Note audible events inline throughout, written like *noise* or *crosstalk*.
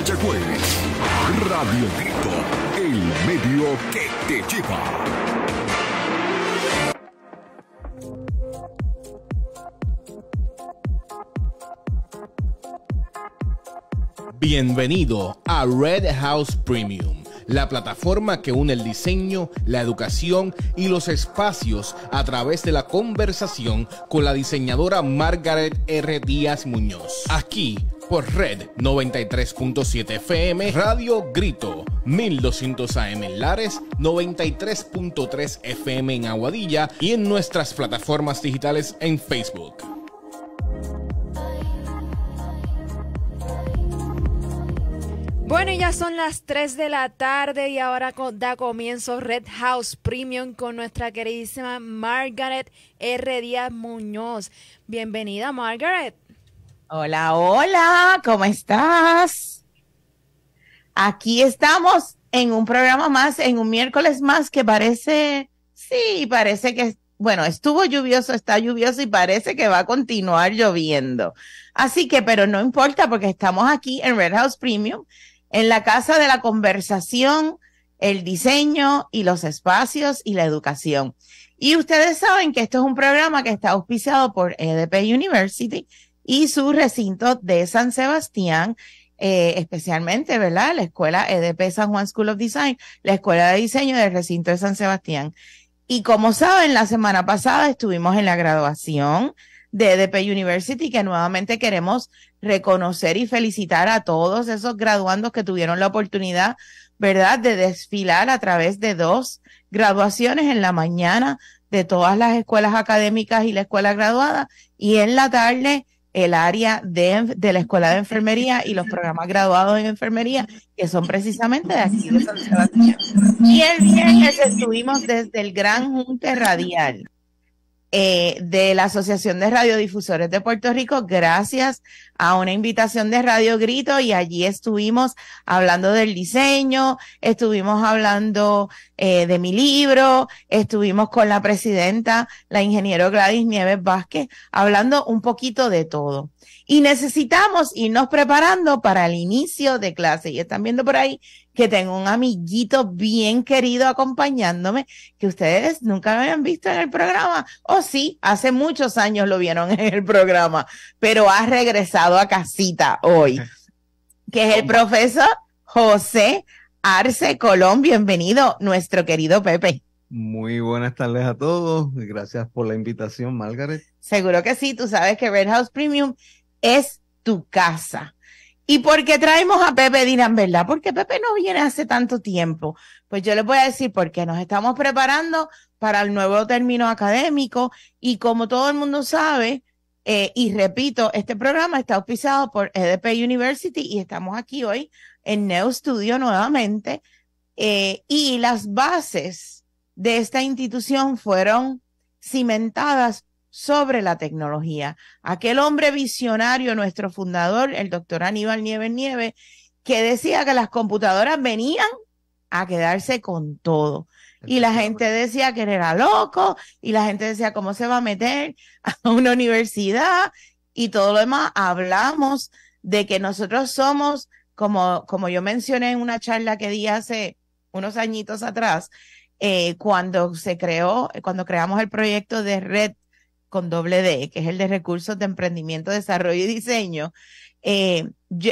Radio el medio que te lleva. Bienvenido a Red House Premium, la plataforma que une el diseño, la educación y los espacios a través de la conversación con la diseñadora Margaret R. Díaz Muñoz. Aquí por Red 93.7 FM, Radio Grito 1200 AM en Lares, 93.3 FM en Aguadilla y en nuestras plataformas digitales en Facebook. Bueno, ya son las 3 de la tarde y ahora da comienzo Red House Premium con nuestra queridísima Margaret R. Díaz Muñoz. Bienvenida, Margaret. Hola, hola, ¿cómo estás? Aquí estamos en un programa más, en un miércoles más que parece, sí, parece que, bueno, estuvo lluvioso, está lluvioso y parece que va a continuar lloviendo. Así que, pero no importa porque estamos aquí en Red House Premium, en la casa de la conversación, el diseño y los espacios y la educación. Y ustedes saben que esto es un programa que está auspiciado por EDP University y su recinto de San Sebastián, eh, especialmente, ¿verdad? La escuela EDP San Juan School of Design, la escuela de diseño del recinto de San Sebastián. Y como saben, la semana pasada estuvimos en la graduación de EDP University, que nuevamente queremos reconocer y felicitar a todos esos graduandos que tuvieron la oportunidad, ¿verdad?, de desfilar a través de dos graduaciones en la mañana de todas las escuelas académicas y la escuela graduada, y en la tarde el área de, de, la Escuela de Enfermería y los programas graduados en enfermería, que son precisamente de aquí de Y el viernes estuvimos desde el Gran Junte Radial. Eh, de la Asociación de Radiodifusores de Puerto Rico, gracias a una invitación de Radio Grito y allí estuvimos hablando del diseño, estuvimos hablando eh, de mi libro, estuvimos con la presidenta, la ingeniero Gladys Nieves Vázquez, hablando un poquito de todo. Y necesitamos irnos preparando para el inicio de clase. Y están viendo por ahí que tengo un amiguito bien querido acompañándome, que ustedes nunca me habían visto en el programa, o sí, hace muchos años lo vieron en el programa, pero ha regresado a casita hoy, que es el profesor José Arce Colón. Bienvenido, nuestro querido Pepe. Muy buenas tardes a todos. Gracias por la invitación, Margaret. Seguro que sí. Tú sabes que Red House Premium es tu casa. ¿Y por qué traemos a Pepe? Dirán, ¿verdad? Porque Pepe no viene hace tanto tiempo. Pues yo les voy a decir porque nos estamos preparando para el nuevo término académico y como todo el mundo sabe, eh, y repito, este programa está auspiciado por EDP University y estamos aquí hoy en Neo Studio nuevamente. Eh, y las bases de esta institución fueron cimentadas sobre la tecnología. Aquel hombre visionario, nuestro fundador, el doctor Aníbal Nieves Nieves, que decía que las computadoras venían a quedarse con todo. Y la gente decía que era loco, y la gente decía cómo se va a meter a una universidad y todo lo demás. Hablamos de que nosotros somos, como, como yo mencioné en una charla que di hace unos añitos atrás, eh, cuando se creó, cuando creamos el proyecto de red con doble D, que es el de Recursos de Emprendimiento, Desarrollo y Diseño. Eh,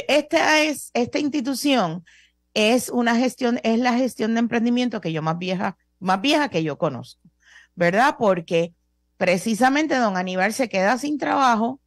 esta, es, esta institución es una gestión, es la gestión de emprendimiento que yo más vieja, más vieja que yo conozco, ¿verdad? Porque precisamente don Aníbal se queda sin trabajo,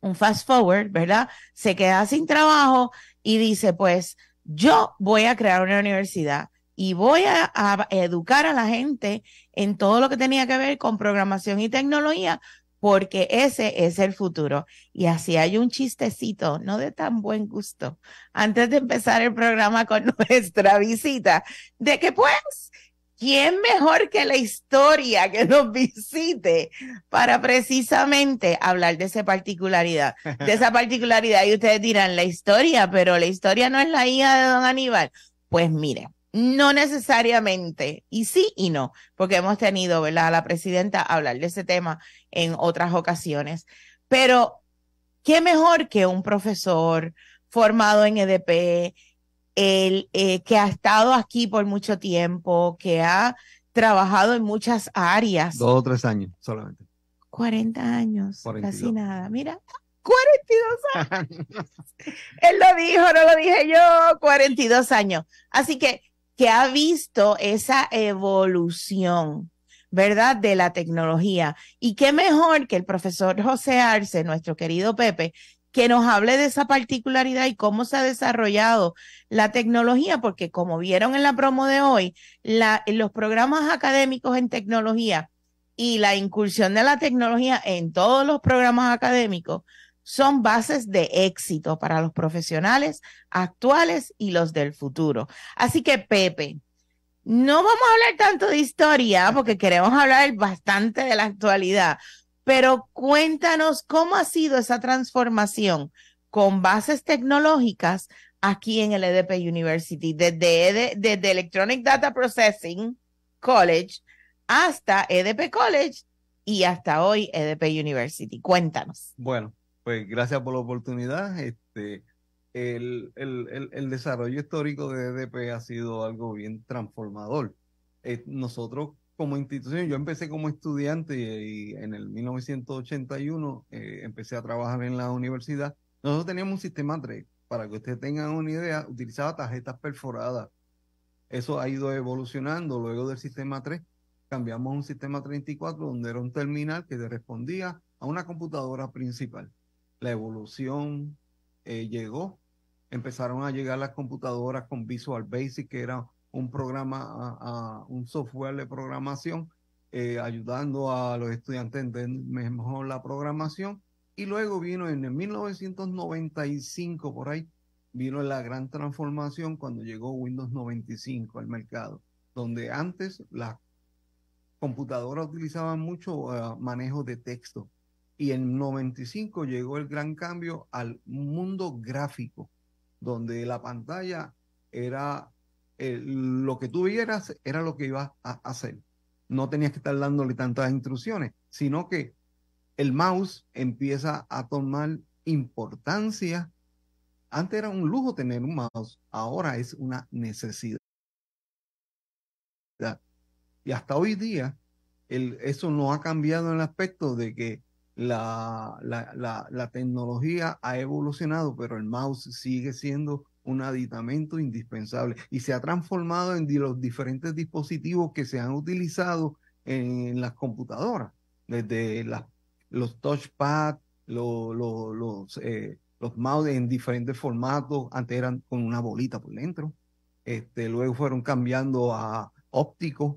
un fast forward, ¿verdad? Se queda sin trabajo y dice, pues yo voy a crear una universidad y voy a, educar a la gente en todo lo que tenía que ver con programación y tecnología, porque ese es el futuro. Y así hay un chistecito, no de tan buen gusto, antes de empezar el programa con *laughs* nuestra visita, de que pues, ¿quién mejor que la historia que nos visite para precisamente hablar de esa particularidad? De esa *laughs* particularidad, y ustedes dirán, la historia, pero la historia no es la hija de don Aníbal. Pues mire, no necesariamente, y sí y no, porque hemos tenido, ¿verdad?, a la presidenta hablar de ese tema en otras ocasiones. Pero, ¿qué mejor que un profesor formado en EDP, el, eh, que ha estado aquí por mucho tiempo, que ha trabajado en muchas áreas? Dos o tres años solamente. 40 años, casi nada. Mira, 42 años. *laughs* Él lo dijo, no lo dije yo, 42 años. Así que que ha visto esa evolución, ¿verdad? De la tecnología. Y qué mejor que el profesor José Arce, nuestro querido Pepe, que nos hable de esa particularidad y cómo se ha desarrollado la tecnología, porque como vieron en la promo de hoy, los programas académicos en tecnología y la incursión de la tecnología en todos los programas académicos son bases de éxito para los profesionales actuales y los del futuro. Así que, Pepe, no vamos a hablar tanto de historia porque queremos hablar bastante de la actualidad, pero cuéntanos cómo ha sido esa transformación con bases tecnológicas aquí en el EDP University, e desde, Electronic Data Processing College hasta EDP College y hasta hoy EDP University. Cuéntanos. Bueno, pues gracias por la oportunidad. Este, el, desarrollo histórico de EDP ha sido algo bien transformador. Eh, nosotros como institución, yo empecé como estudiante y, en el 1981 eh, empecé a trabajar en la universidad. Nosotros teníamos un sistema 3, para que ustedes tengan una idea, utilizaba tarjetas perforadas. Eso ha ido evolucionando luego del sistema 3. Cambiamos un sistema 34 donde era un terminal que te respondía a una computadora principal la evolución eh, llegó. Empezaron a llegar las computadoras con Visual Basic, que era un programa, un software de programación, eh, ayudando a los estudiantes a entender mejor la programación. Y luego vino en 1995, por ahí, vino la gran transformación cuando llegó Windows 95 al mercado, donde antes las computadoras utilizaban mucho eh, manejo de texto y en 95 llegó el gran cambio al mundo gráfico, donde la pantalla era eh, lo que tú vieras, era lo que ibas a hacer. No tenías que estar dándole tantas instrucciones, sino que el mouse empieza a tomar importancia. Antes era un lujo tener un mouse, ahora es una necesidad. Y hasta hoy día, eso no ha cambiado en el aspecto de que la, la, tecnología ha evolucionado, pero el mouse sigue siendo un aditamento indispensable y se ha transformado en los diferentes dispositivos que se han utilizado en las computadoras, desde los touchpad, los, eh, los, mouse en diferentes formatos, antes eran con una bolita por dentro, este, luego fueron cambiando a ópticos,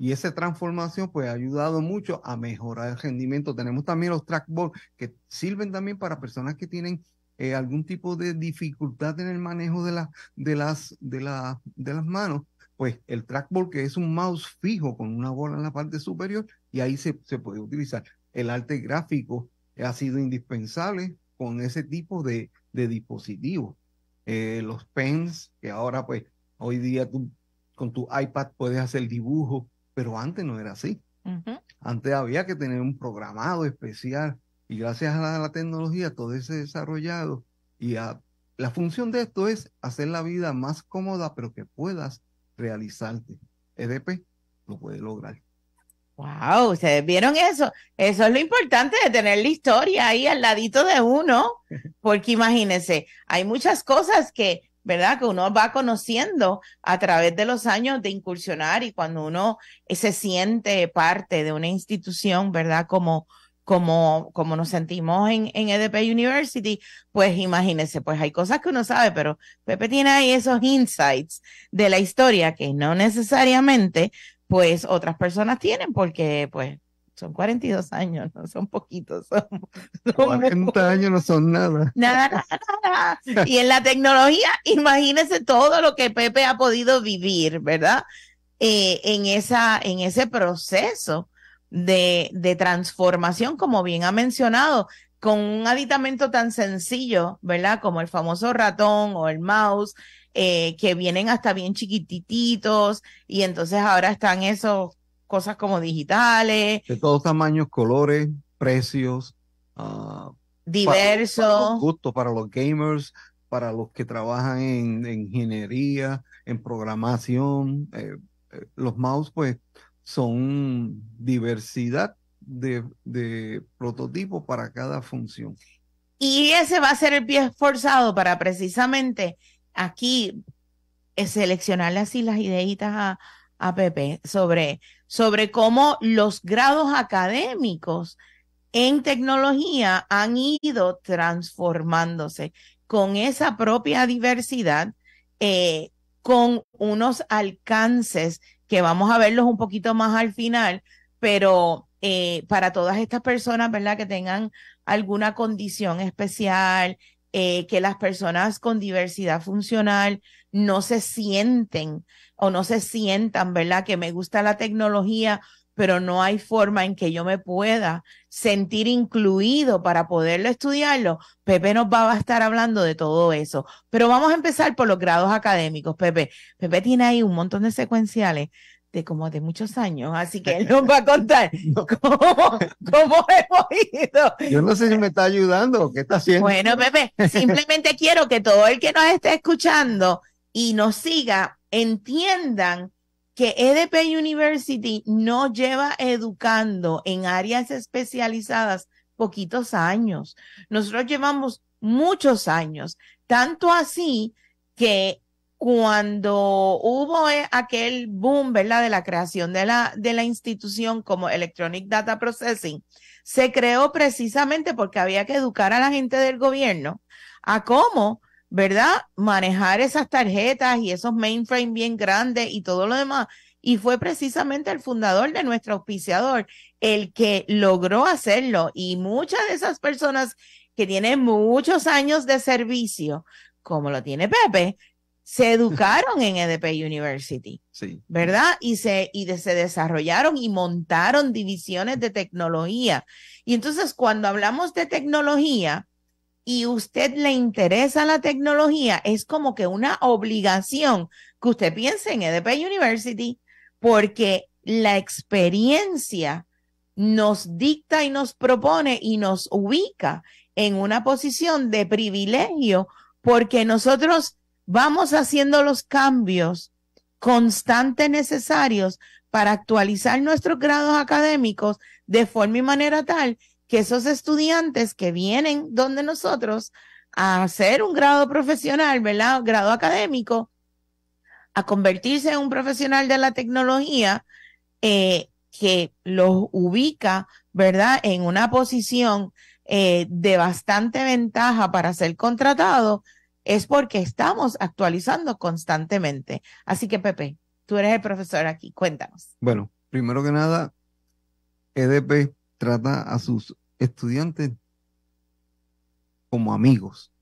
y esa transformación pues ha ayudado mucho a mejorar el rendimiento. Tenemos también los trackball que sirven también para personas que tienen eh, algún tipo de dificultad en el manejo de, de, las, de, la, de las manos, pues el trackball que es un mouse fijo con una bola en la parte superior y ahí se, puede utilizar. El arte gráfico ha sido indispensable con ese tipo de, de dispositivos. Eh, los pens, que ahora pues hoy día tú con tu iPad puedes hacer dibujo pero antes no era así. Antes había que tener un programado especial y gracias a la, tecnología todo ese desarrollado y la función de esto es hacer la vida más cómoda, pero que puedas realizarte. EDP lo puede lograr. Wow, ustedes vieron eso. Eso es lo importante de tener la historia ahí al ladito de uno, *laughs* porque imagínense, hay muchas cosas que ¿verdad? Que uno va conociendo a través de los años de incursionar y cuando uno eh, se siente parte de una institución, ¿verdad? Como, como, como nos sentimos en, en EDP University, pues imagínense, pues hay cosas que uno sabe, pero Pepe tiene ahí esos insights de la historia que no necesariamente pues otras personas tienen porque pues son 42 años, no son poquitos. Son, 40 *laughs* años no son *laughs* nada. Nada, nada, Y en la tecnología, imagínese todo lo que Pepe ha podido vivir, ¿verdad? Eh, en, esa, en ese proceso de, de transformación, como bien ha mencionado, con un aditamento tan sencillo, ¿verdad? Como el famoso ratón o el mouse, eh, que vienen hasta bien chiquititos y entonces ahora están esos cosas como digitales. De todos tamaños, colores, precios. Ah, diversos. Para, para los gamers, para los que trabajan en, ingeniería, en programación. Eh, eh, los mouse, pues, son diversidad de, prototipos para cada función. Y ese va a ser el pie esforzado para precisamente aquí eh, seleccionarle así las ideitas a, a Pepe sobre sobre cómo los grados académicos en tecnología han ido transformándose con esa propia diversidad, eh, con unos alcances que vamos a verlos un poquito más al final, pero eh, para todas estas personas, ¿verdad? Que tengan alguna condición especial, eh, que las personas con diversidad funcional no se sienten o no se sientan, ¿verdad? Que me gusta la tecnología, pero no hay forma en que yo me pueda sentir incluido para poderlo estudiarlo. Pepe nos va a estar hablando de todo eso. Pero vamos a empezar por los grados académicos, Pepe. Pepe tiene ahí un montón de secuenciales de como de muchos años, así que él nos va a contar *laughs* cómo, cómo, *laughs* hemos ido. Yo no sé si me está ayudando o qué está haciendo. Bueno, Pepe, *laughs* simplemente quiero que todo el que nos esté escuchando y nos siga entiendan que EDP University no lleva educando en áreas especializadas poquitos años. Nosotros llevamos muchos años, tanto así que cuando hubo eh, aquel boom, ¿verdad?, de la creación de la, de la institución como Electronic Data Processing, se creó precisamente porque había que educar a la gente del gobierno a cómo, ¿verdad?, manejar esas tarjetas y esos mainframes bien grandes y todo lo demás. Y fue precisamente el fundador de nuestro auspiciador el que logró hacerlo. Y muchas de esas personas que tienen muchos años de servicio, como lo tiene Pepe, se educaron en EDP University, sí. ¿verdad? Y, se, y se desarrollaron y montaron divisiones de tecnología. Y entonces cuando hablamos de tecnología y usted le interesa la tecnología, es como que una obligación que usted piense en EDP University, porque la experiencia nos dicta y nos propone y nos ubica en una posición de privilegio, porque nosotros vamos haciendo los cambios constantes necesarios para actualizar nuestros grados académicos de forma y manera tal que esos estudiantes que vienen donde nosotros a hacer un grado profesional, ¿verdad? Grado académico, a convertirse en un profesional de la tecnología eh, que los ubica, ¿verdad? En una posición eh, de bastante ventaja para ser contratado, es porque estamos actualizando constantemente. Así que Pepe, tú eres el profesor aquí, cuéntanos. Bueno, primero que nada, EDP trata a sus estudiantes como amigos.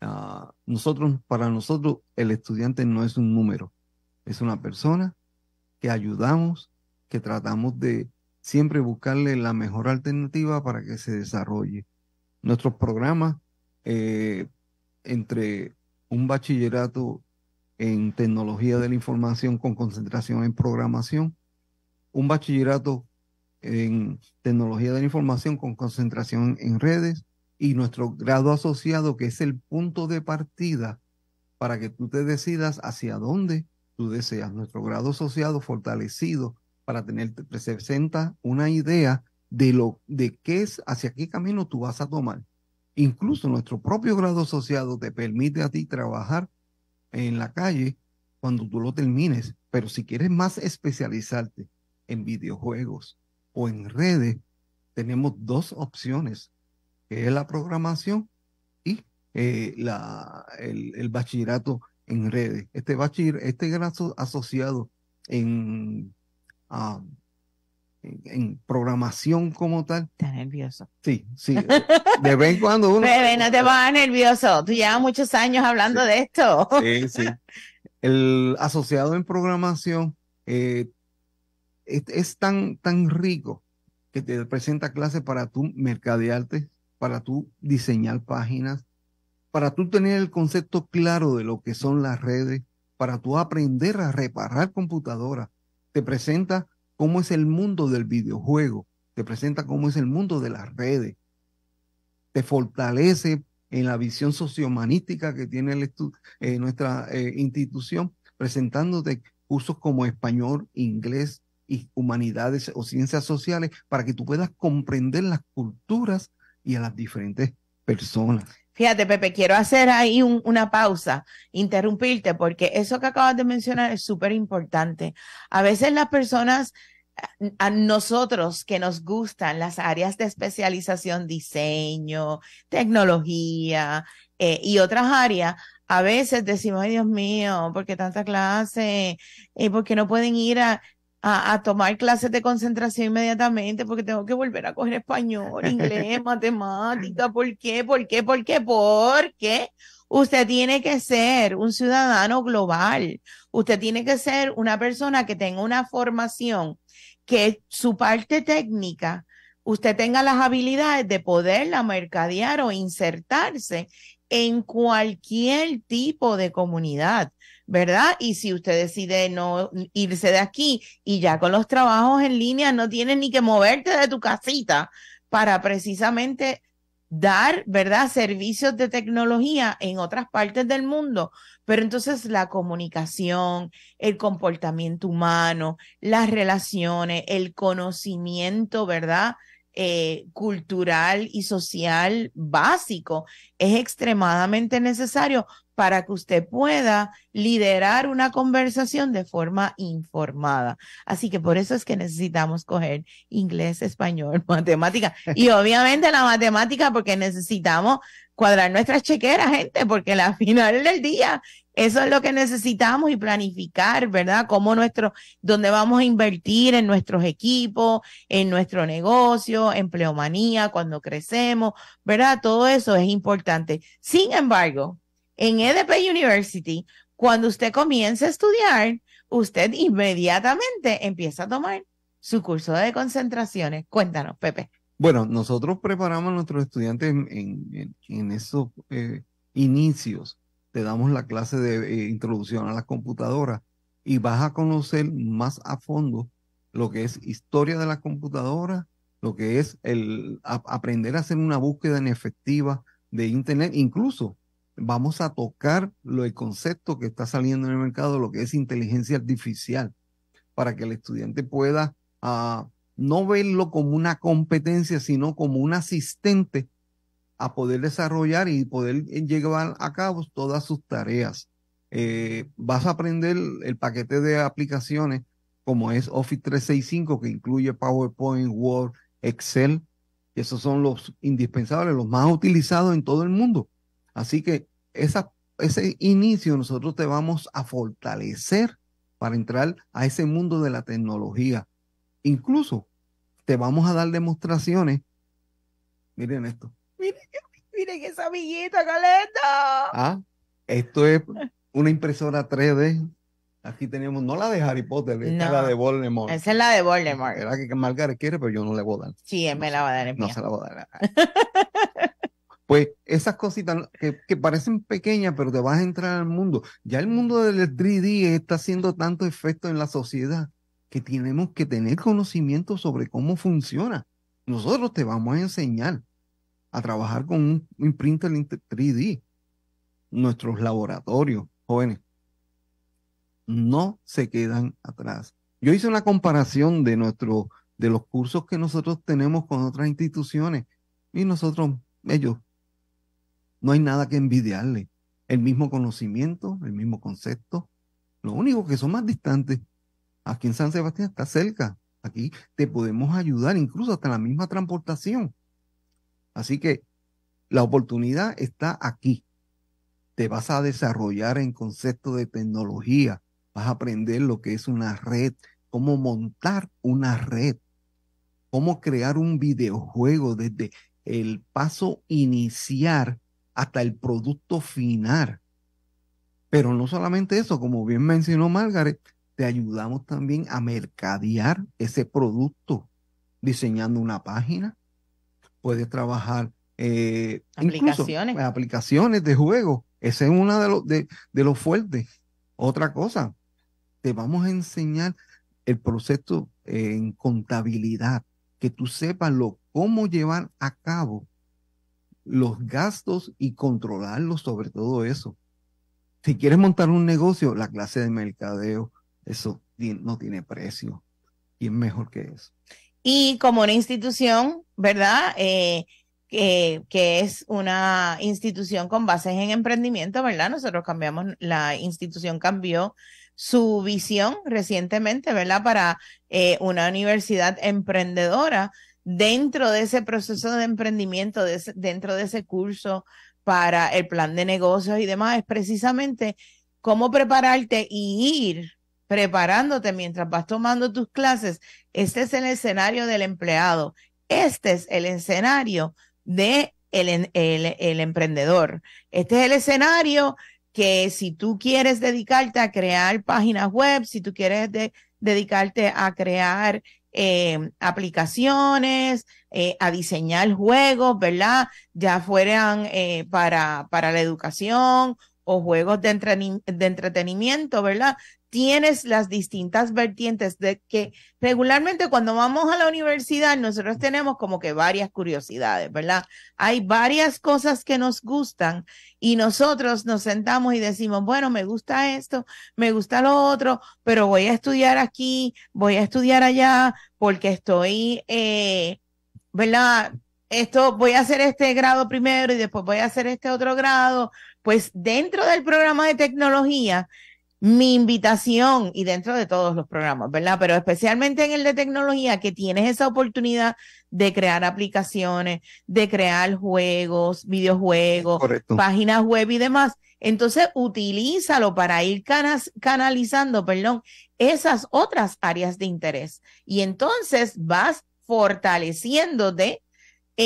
Ah, nosotros, para nosotros, el estudiante no es un número, es una persona que ayudamos, que tratamos de siempre buscarle la mejor alternativa para que se desarrolle. Nuestros programas eh, entre un bachillerato en tecnología de la información con concentración en programación, un bachillerato en tecnología de la información con concentración en redes y nuestro grado asociado que es el punto de partida para que tú te decidas hacia dónde tú deseas. Nuestro grado asociado fortalecido para tener presenta una idea de lo de qué es hacia qué camino tú vas a tomar. Incluso nuestro propio grado asociado te permite a ti trabajar en la calle cuando tú lo termines. Pero si quieres más especializarte en videojuegos o en redes, tenemos dos opciones, que es la programación y eh, el, bachillerato en redes. Este este grado asociado en ah, en programación como tal. Está nervioso. Sí, sí. Eh, de vez en cuando *laughs* uno. no te vas *laughs* nervioso. Tú llevas muchos años hablando de esto. Sí, sí. El asociado en programación eh, es, tan, tan rico que te presenta clases para tu mercadearte, para tu diseñar páginas, para tú tener el concepto claro de lo que son las redes, para tú aprender a reparar computadoras. Te presenta cómo es el mundo del videojuego, te presenta cómo es el mundo de las redes, te fortalece en la visión sociomanística que tiene eh, nuestra eh, institución, presentándote cursos como español, inglés y humanidades o ciencias sociales para que tú puedas comprender las culturas y a las diferentes personas. Fíjate, Pepe, quiero hacer ahí una pausa, interrumpirte, porque eso que acabas de mencionar es súper importante. A veces las personas a nosotros que nos gustan las áreas de especialización, diseño, tecnología eh, y otras áreas, a veces decimos, ay Dios mío, ¿por qué tanta clase? ¿Y eh, por qué no pueden ir a, tomar clases de concentración inmediatamente? Porque tengo que volver a coger español, inglés, *laughs* matemática, ¿por qué? ¿Por qué? ¿Por qué? ¿Por qué? Usted tiene que ser un ciudadano global. Usted tiene que ser una persona que tenga una formación, que su parte técnica, usted tenga las habilidades de poderla mercadear o insertarse en cualquier tipo de comunidad, ¿verdad? Y si usted decide no irse de aquí y ya con los trabajos en línea no tiene ni que moverte de tu casita para precisamente dar, ¿verdad?, servicios de tecnología en otras partes del mundo, pero entonces la comunicación, el comportamiento humano, las relaciones, el conocimiento, ¿verdad?, eh, cultural y social básico es extremadamente necesario para que usted pueda liderar una conversación de forma informada. Así que por eso es que necesitamos coger inglés, español, *laughs* matemática y *laughs* obviamente la matemática porque necesitamos cuadrar nuestras chequeras, gente, porque la *laughs* final del día eso es lo que necesitamos y planificar, ¿verdad? Cómo nuestro, dónde vamos a invertir en nuestros equipos, en nuestro negocio, empleomanía, cuando crecemos, ¿verdad? Todo eso es importante. Sin embargo, en EDP University, cuando usted comienza a estudiar, usted inmediatamente empieza a tomar su curso de concentraciones. Cuéntanos, Pepe. Bueno, nosotros preparamos a nuestros estudiantes en, esos eh, inicios. Te damos la clase de eh, introducción a la computadora y vas a conocer más a fondo lo que es historia de la computadora, lo que es el aprender a hacer una búsqueda en efectiva de Internet, incluso vamos a tocar lo, el concepto que está saliendo en el mercado, lo que es inteligencia artificial, para que el estudiante pueda ah, no verlo como una competencia, sino como un asistente a poder desarrollar y poder eh, llevar a cabo todas sus tareas. Eh, vas a aprender el paquete de aplicaciones como es Office 365, que incluye PowerPoint, Word, Excel, esos son los indispensables, los más utilizados en todo el mundo. Así que esa, ese inicio nosotros te vamos a fortalecer para entrar a ese mundo de la tecnología. Incluso te vamos a dar demostraciones. Miren esto. Miren, miren esa amiguita, Caleta. Ah, esto es una impresora 3D. Aquí tenemos, no la de Harry Potter, esta es la de Voldemort. Esa es la de Voldemort. Era que Margaret quiere, pero yo no le voy a dar. Sí, él me la va a dar. En no se la voy a dar. *laughs* Pues esas cositas que, parecen pequeñas, pero te vas a entrar al mundo. Ya el mundo del 3D está haciendo tanto efecto en la sociedad que tenemos que tener conocimiento sobre cómo funciona. Nosotros te vamos a enseñar a trabajar con un, imprinter 3D. Nuestros laboratorios, jóvenes, no se quedan atrás. Yo hice una comparación de nuestro de los cursos que nosotros tenemos con otras instituciones y nosotros ellos no hay nada que envidiarle. El mismo conocimiento, el mismo concepto. Lo único que son más distantes. Aquí en San Sebastián está cerca. Aquí te podemos ayudar, incluso hasta la misma transportación. Así que la oportunidad está aquí. Te vas a desarrollar en concepto de tecnología. Vas a aprender lo que es una red, cómo montar una red, cómo crear un videojuego desde el paso iniciar hasta el producto final. Pero no solamente eso, como bien mencionó Margaret, te ayudamos también a mercadear ese producto diseñando una página. Puedes trabajar eh, aplicaciones. aplicaciones de juego. Ese es uno de los de, fuertes. Otra cosa, te vamos a enseñar el proceso en contabilidad, que tú sepas lo, cómo llevar a cabo los gastos y controlarlos sobre todo eso. Si quieres montar un negocio, la clase de mercadeo, eso no tiene precio. Y mejor que eso. Y como una institución, ¿verdad? Eh, que es una institución con bases en emprendimiento, ¿verdad? Nosotros cambiamos, la institución cambió su visión recientemente, ¿verdad? Para eh, una universidad emprendedora dentro de ese proceso de emprendimiento, dentro de ese curso para el plan de negocios y demás, es precisamente cómo prepararte y ir preparándote mientras vas tomando tus clases. Este es el escenario del empleado, este es el escenario de el, emprendedor, este es el escenario que si tú quieres dedicarte a crear páginas web, si tú quieres dedicarte a crear Em, aplicaciones, eh, a diseñar juegos, ¿verdad? Ya fueran eh, para, para la educación o juegos de, de entretenimiento, ¿verdad? tienes las distintas vertientes de que regularmente cuando vamos a la universidad nosotros tenemos como que varias curiosidades, ¿verdad? Hay varias cosas que nos gustan y nosotros nos sentamos y decimos, bueno, me gusta esto, me gusta lo otro, pero voy a estudiar aquí, voy a estudiar allá porque estoy, eh, ¿verdad? Esto, voy a hacer este grado primero y después voy a hacer este otro grado. Pues dentro del programa de tecnología, mi invitación y dentro de todos los programas, ¿verdad? Pero especialmente en el de tecnología, que tienes esa oportunidad de crear aplicaciones, de crear juegos, videojuegos, páginas web y demás. Entonces, utilízalo para ir canalizando, perdón, esas otras áreas de interés. Y entonces vas fortaleciéndote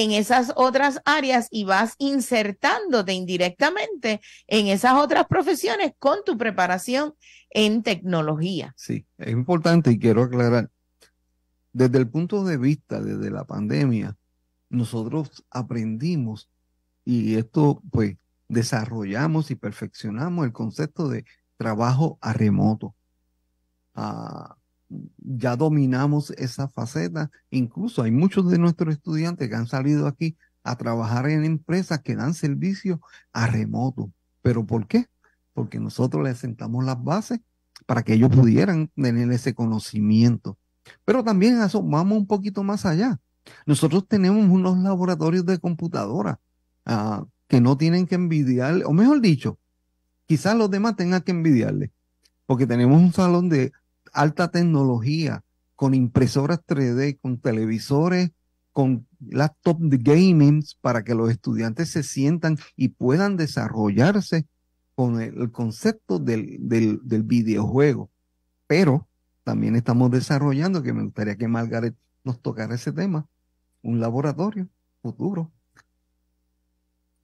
en esas otras áreas y vas insertándote indirectamente en esas otras profesiones con tu preparación en tecnología. Sí, es importante y quiero aclarar, desde el punto de vista, desde la pandemia, nosotros aprendimos y esto pues desarrollamos y perfeccionamos el concepto de trabajo a remoto. Ah, ya dominamos esa faceta. Incluso hay muchos de nuestros estudiantes que han salido aquí a trabajar en empresas que dan servicio a remoto. ¿Pero por qué? Porque nosotros les sentamos las bases para que ellos pudieran tener ese conocimiento. Pero también vamos un poquito más allá. Nosotros tenemos unos laboratorios de computadora ah, que no tienen que envidiar, o mejor dicho, quizás los demás tengan que envidiarle, porque tenemos un salón de alta tecnología, con impresoras 3D, con televisores, con laptop de gaming, para que los estudiantes se sientan y puedan desarrollarse con el concepto del, del videojuego. Pero también estamos desarrollando, que me gustaría que Margaret nos tocara ese tema, un laboratorio futuro.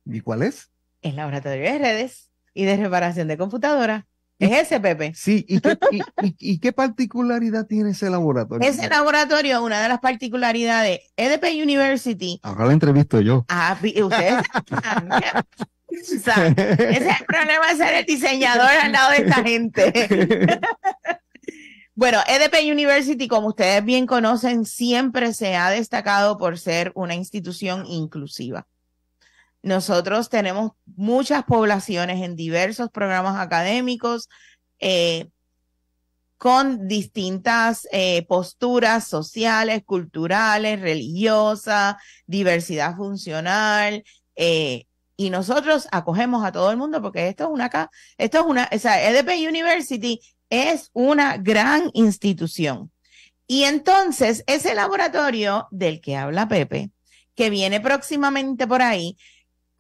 ¿Y cuál es? El laboratorio de redes y de reparación de computadoras ¿Es ese, Pepe? Sí, ¿y qué, particularidad tiene ese laboratorio? Ese laboratorio, una de las particularidades, EDP University. Ahora la entrevisto yo. Ah, ustedes. ese es el problema de ser el diseñador al lado de esta gente. *laughs* bueno, EDP University, como ustedes bien conocen, siempre se ha destacado por ser una institución inclusiva. Nosotros tenemos muchas poblaciones en diversos programas académicos eh, con distintas eh, posturas sociales, culturales, religiosas, diversidad funcional. Eh, y nosotros acogemos a todo el mundo porque esto es una, esto es una, o sea, EDP University es una gran institución. Y entonces ese laboratorio del que habla Pepe, que viene próximamente por ahí,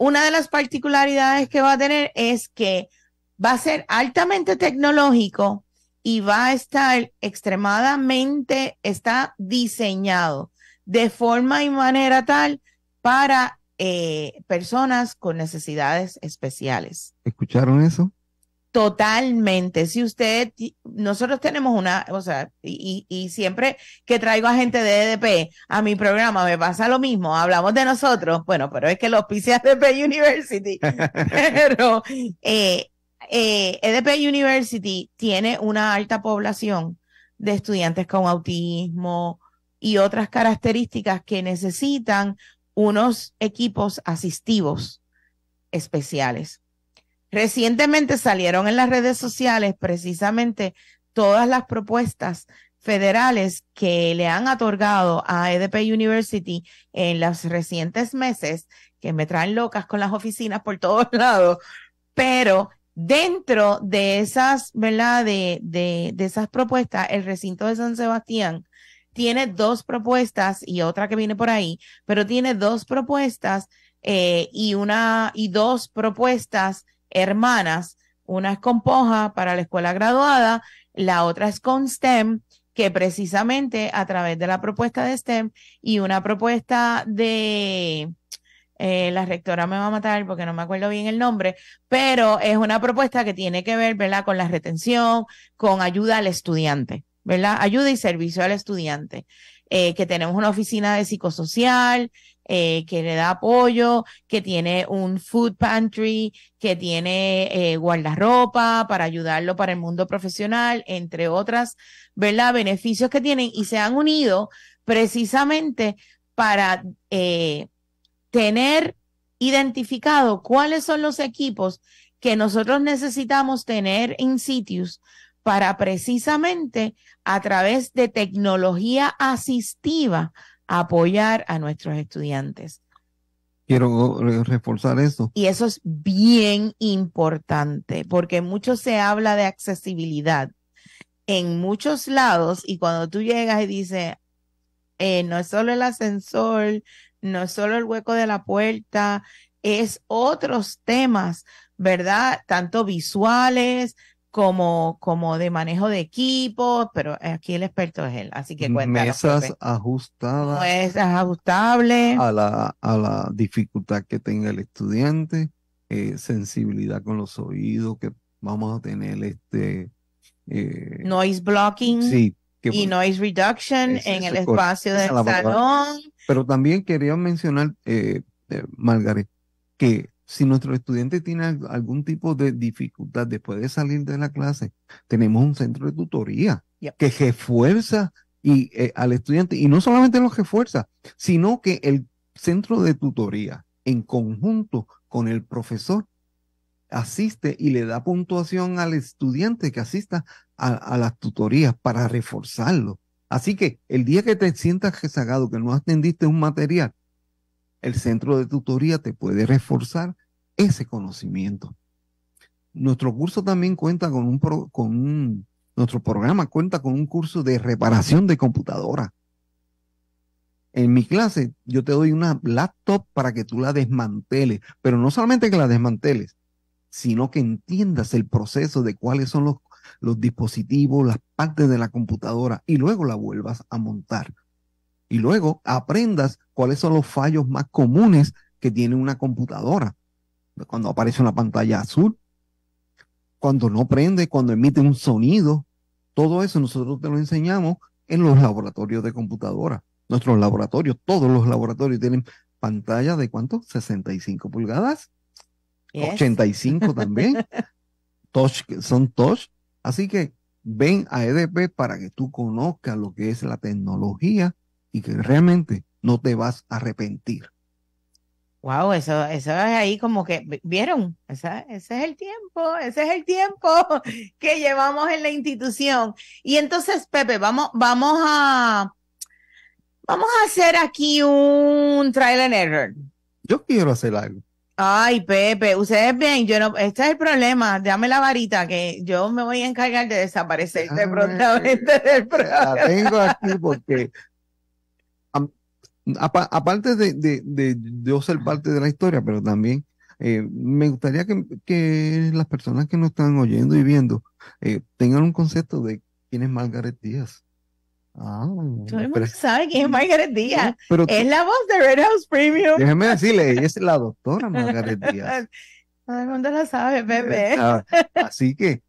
una de las particularidades que va a tener es que va a ser altamente tecnológico y va a estar extremadamente, está diseñado de forma y manera tal para eh, personas con necesidades especiales. ¿Escucharon eso? Totalmente. Si usted, nosotros tenemos una, o sea, y, y, siempre que traigo a gente de EDP a mi programa me pasa lo mismo, hablamos de nosotros, bueno, pero es que los es EDP University, *laughs* pero EDP eh, eh, University tiene una alta población de estudiantes con autismo y otras características que necesitan unos equipos asistivos especiales. Recientemente salieron en las redes sociales precisamente todas las propuestas federales que le han otorgado a EDP University en los recientes meses, que me traen locas con las oficinas por todos *laughs* lados, pero dentro de esas, ¿verdad? De, de, esas propuestas, el recinto de San Sebastián tiene dos propuestas y otra que viene por ahí, pero tiene dos propuestas eh, y una y dos propuestas hermanas. Una es con POJA para la escuela graduada, la otra es con STEM, que precisamente a través de la propuesta de STEM y una propuesta de, eh, la rectora me va a matar porque no me acuerdo bien el nombre, pero es una propuesta que tiene que ver, ¿verdad?, con la retención, con ayuda al estudiante, ¿verdad? Ayuda y servicio al estudiante. Eh, que tenemos una oficina de psicosocial, eh, que le da apoyo, que tiene un food pantry, que tiene eh, guardarropa para ayudarlo para el mundo profesional, entre otras, ¿verdad? Beneficios que tienen y se han unido precisamente para eh, tener identificado cuáles son los equipos que nosotros necesitamos tener en sitios para precisamente a través de tecnología asistiva apoyar a nuestros estudiantes. Quiero reforzar eso. Y eso es bien importante, porque mucho se habla de accesibilidad en muchos lados y cuando tú llegas y dices, eh, no es solo el ascensor, no es solo el hueco de la puerta, es otros temas, ¿verdad? Tanto visuales, como, como de manejo de equipo, pero aquí el experto es él, así que cuéntanos. Mesas ajustadas. Mesas ajustables. A la, a la dificultad que tenga el estudiante, eh, sensibilidad con los oídos, que vamos a tener este... Eh, noise blocking. Sí. y noise reduction en el espacio del salón. Pero también quería mencionar, eh, eh Margaret, que si nuestro estudiante tiene algún tipo de dificultad después de salir de la clase, tenemos un centro de tutoría que refuerza y, eh, al estudiante, y no solamente lo refuerza, sino que el centro de tutoría en conjunto con el profesor asiste y le da puntuación al estudiante que asista a, a las tutorías para reforzarlo. Así que el día que te sientas rezagado, que no atendiste un material, el centro de tutoría te puede reforzar ese conocimiento. Nuestro curso también cuenta con un, con nuestro programa cuenta con un curso de reparación de computadora. En mi clase yo te doy una laptop para que tú la desmanteles, pero no solamente que la desmanteles, sino que entiendas el proceso de cuáles son los, los dispositivos, las partes de la computadora y luego la vuelvas a montar. Y luego aprendas cuáles son los fallos más comunes que tiene una computadora cuando aparece una pantalla azul, cuando no prende, cuando emite un sonido. Todo eso nosotros te lo enseñamos en los laboratorios de computadora. Nuestros laboratorios, todos los laboratorios tienen pantalla de cuánto? 65 pulgadas. 85 *laughs* también. touch, son touch. Así que ven a EDP para que tú conozcas lo que es la tecnología y que realmente no te vas a arrepentir. Wow, eso, eso es ahí como que, ¿vieron? ese es el tiempo, ese es el tiempo *laughs* que llevamos en la institución. Y entonces, Pepe, vamos, vamos a, vamos a hacer aquí un trial and error. Yo quiero hacer algo. Ay, Pepe, ustedes ven, yo no, este es el problema, dame la varita que yo me voy a encargar de desaparecer de ah, pronto. tengo aquí porque aparte de, de, de, yo ser parte de la historia, pero también eh, me gustaría que, que, las personas que nos están oyendo y viendo eh, tengan un concepto de quién es Margaret Díaz. Ah, Todo el mundo sabe quién es Margaret Díaz. es la voz de Red House Premium. Déjeme decirle, es la doctora Margaret Díaz. *laughs* Todo el mundo la sabe, bebé. Eh, ah, así que,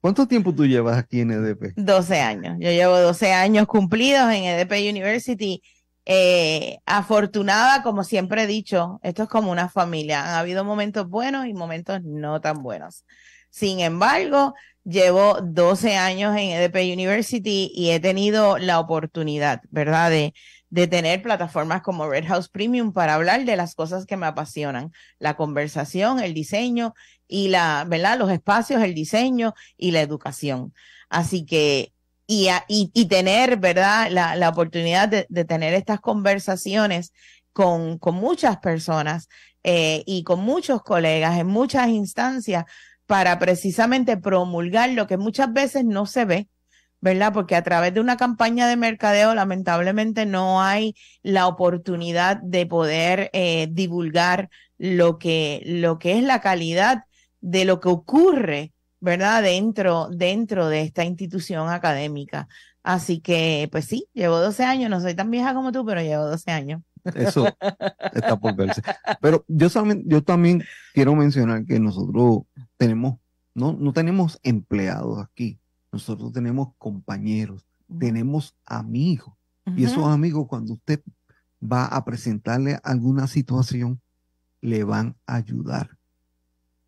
¿Cuánto tiempo tú llevas aquí en EDP? 12 años. Yo llevo 12 años cumplidos en EDP University eh, afortunada, como siempre he dicho, esto es como una familia. Han habido momentos buenos y momentos no tan buenos. Sin embargo, llevo 12 años en EDP University y he tenido la oportunidad, ¿verdad?, de, de tener plataformas como Red House Premium para hablar de las cosas que me apasionan, la conversación, el diseño y la, ¿verdad?, los espacios, el diseño y la educación. Así que y, y, tener, ¿verdad?, la, oportunidad de, tener estas conversaciones con, con muchas personas eh, y con muchos colegas en muchas instancias para precisamente promulgar lo que muchas veces no se ve, ¿verdad? Porque a través de una campaña de mercadeo lamentablemente no hay la oportunidad de poder eh, divulgar lo que, lo que es la calidad de lo que ocurre ¿verdad? Dentro, dentro de esta institución académica. Así que, pues sí, llevo 12 años, no soy tan vieja como tú, pero llevo 12 años. Eso está por verse. *laughs* Pero yo, yo también quiero mencionar que nosotros tenemos, no, no tenemos empleados aquí, nosotros tenemos compañeros, tenemos amigos. Y esos amigos, cuando usted va a presentarle alguna situación, le van a ayudar.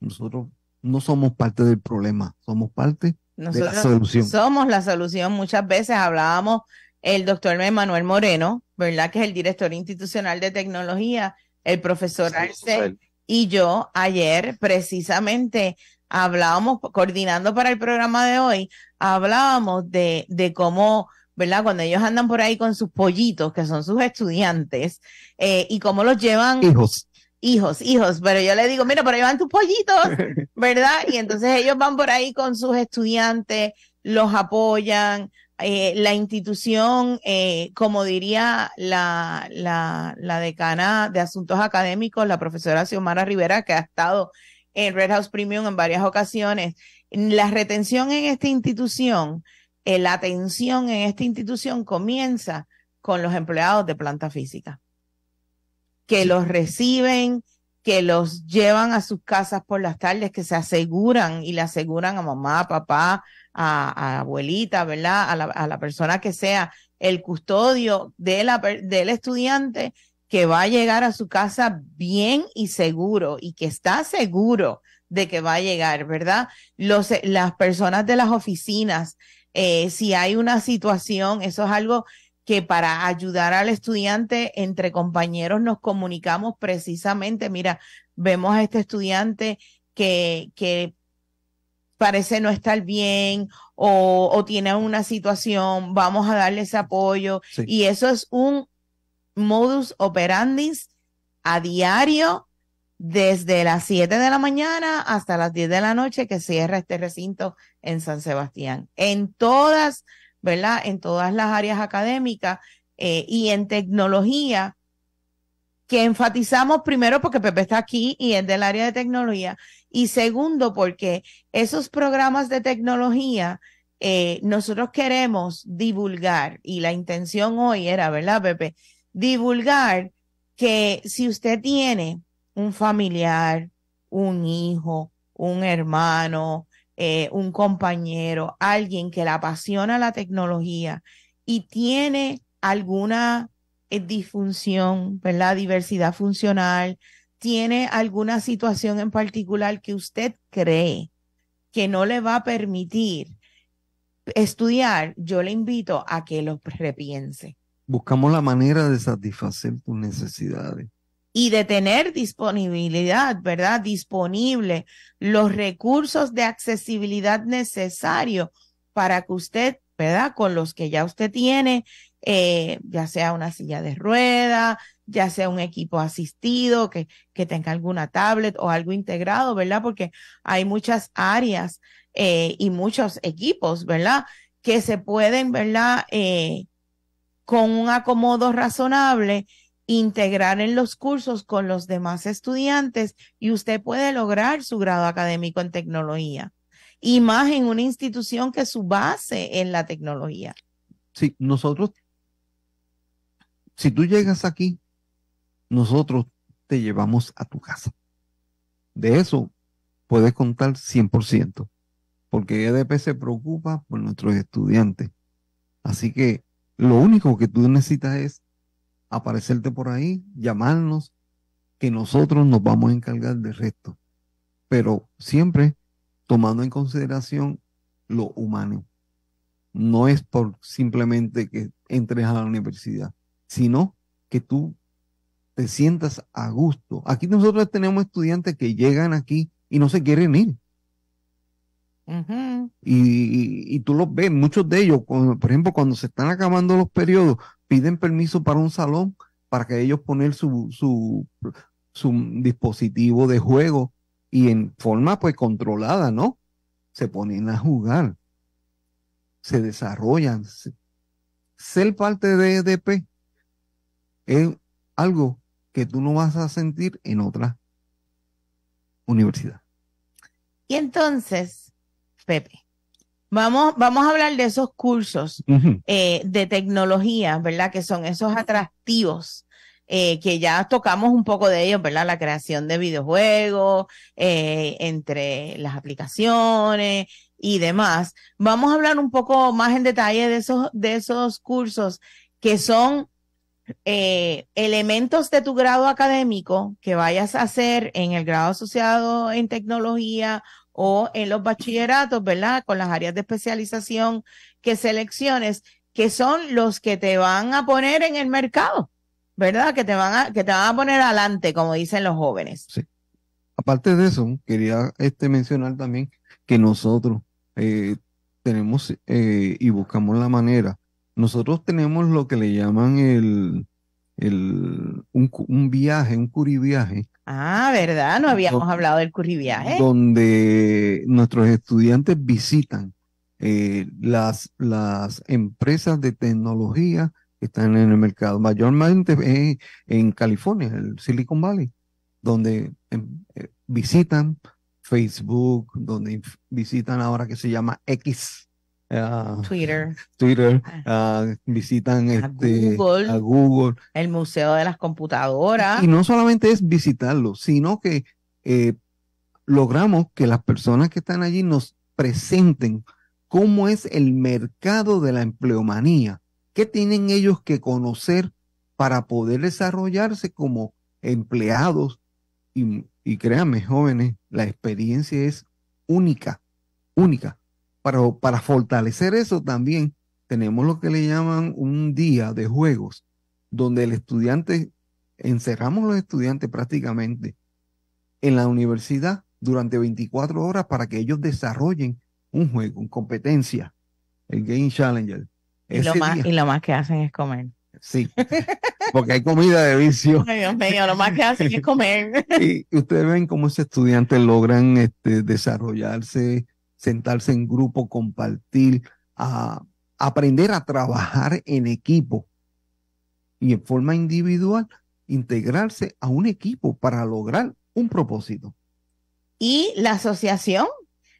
Nosotros no somos parte del problema, somos parte de la solución. Somos la solución. Muchas veces hablábamos el doctor Manuel Moreno, ¿verdad? Que es el director institucional de tecnología, el profesor Arce y yo ayer precisamente hablábamos, coordinando para el programa de hoy, hablábamos de, de cómo ¿verdad? Cuando ellos andan por ahí con sus pollitos, que son sus estudiantes, eh, y cómo los llevan. Hijos hijos, hijos, pero yo le digo, mira, por ahí van tus pollitos, *laughs* ¿verdad? Y entonces ellos van por ahí con sus estudiantes, los apoyan, eh, la institución, eh, como diría la, decana de asuntos académicos, la profesora Xiomara Rivera, que ha estado en Red House Premium en varias ocasiones, la retención en esta institución, eh, la atención en esta institución comienza con los empleados de planta física que los reciben, que los llevan a sus casas por las tardes, que se aseguran y le aseguran a mamá, papá, a, abuelita, ¿verdad? A la, persona que sea el custodio del estudiante que va a llegar a su casa bien y seguro y que está seguro de que va a llegar, ¿verdad? Los, eh, las personas de las oficinas, eh, si hay una situación, eso es algo que para ayudar al estudiante entre compañeros nos comunicamos precisamente, mira, vemos a este estudiante que, que parece no estar bien o, o, tiene una situación, vamos a darle ese apoyo. Y eso es un modus operandi a diario desde las 7 de la mañana hasta las 10 de la noche que cierra este recinto en San Sebastián. En todas ¿verdad? En todas las áreas académicas eh, y en tecnología, que enfatizamos primero porque Pepe está aquí y es del área de tecnología, y segundo porque esos programas de tecnología eh, nosotros queremos divulgar, y la intención hoy era, ¿verdad, Pepe? Divulgar que si usted tiene un familiar, un hijo, un hermano, eh, un compañero, alguien que le apasiona la tecnología y tiene alguna eh, disfunción, ¿verdad? Diversidad funcional, tiene alguna situación en particular que usted cree que no le va a permitir estudiar, yo le invito a que lo repiense. Buscamos la manera de satisfacer tus necesidades y de tener disponibilidad, ¿verdad? Disponible los recursos de accesibilidad necesarios para que usted, ¿verdad? Con los que ya usted tiene, eh, ya sea una silla de rueda, ya sea un equipo asistido, que, que tenga alguna tablet o algo integrado, ¿verdad? Porque hay muchas áreas eh, y muchos equipos, ¿verdad? Que se pueden, ¿verdad? Eh, con un acomodo razonable, integrar en los cursos con los demás estudiantes y usted puede lograr su grado académico en tecnología y más en una institución que su base en la tecnología. Sí, nosotros, si tú llegas aquí, nosotros te llevamos a tu casa. De eso puedes contar 100%, porque EDP se preocupa por nuestros estudiantes. Así que lo único que tú necesitas es aparecerte por ahí, llamarnos, que nosotros nos vamos a encargar del resto. Pero siempre tomando en consideración lo humano. No es por simplemente que entres a la universidad, sino que tú te sientas a gusto. Aquí nosotros tenemos estudiantes que llegan aquí y no se quieren ir. y, y, tú los ves, muchos de ellos, por ejemplo, cuando se están acabando los periodos, piden permiso para un salón para que ellos ponen su, su dispositivo de juego y en forma pues controlada, ¿no? Se ponen a jugar, se desarrollan. Ser parte de EDP es algo que tú no vas a sentir en otra universidad. Y entonces, Pepe, Vamos, a hablar de esos cursos eh, de tecnología, ¿verdad? Que son esos atractivos eh, que ya tocamos un poco de ellos, ¿verdad? La creación de videojuegos eh, entre las aplicaciones y demás. Vamos a hablar un poco más en detalle de esos, de esos cursos que son elementos de tu grado académico que vayas a hacer en el grado asociado en tecnología o en los bachilleratos, ¿verdad? Con las áreas de especialización que selecciones, que son los que te van a poner en el mercado, ¿verdad? Que te van a, que te van a poner adelante, como dicen los jóvenes. Sí. Aparte de eso, quería este, mencionar también que nosotros eh, tenemos eh, y buscamos la manera. Nosotros tenemos lo que le llaman el, un, un viaje, un curiviaje, Ah, ¿verdad? No habíamos hablado del curriviaje. Donde nuestros estudiantes visitan eh, las, las empresas de tecnología que están en el mercado, mayormente eh, en, California, el Silicon Valley, donde em, eh, visitan Facebook, donde visitan ahora que se llama X, Ah, Twitter, Twitter ah. Ah, visitan este, Google, el Museo de las Computadoras. Y no solamente es visitarlo, sino que eh, logramos que las personas que están allí nos presenten cómo es el mercado de la empleomanía, qué tienen ellos que conocer para poder desarrollarse como empleados. Y, y créanme, jóvenes, la experiencia es única, única para, fortalecer eso también tenemos lo que le llaman un día de juegos, donde el estudiante, encerramos los estudiantes prácticamente en la universidad durante 24 horas para que ellos desarrollen un juego, una competencia, el Game Challenger. Y lo, más, y lo, más, que hacen es comer. Sí, porque hay comida de vicio. Ay, Dios mío, lo más que hacen es comer. *laughs* y ustedes ven cómo esos estudiantes logran este, desarrollarse, sentarse en grupo, compartir, aprender a trabajar en equipo y en forma individual integrarse a un equipo para lograr un propósito. Y la asociación,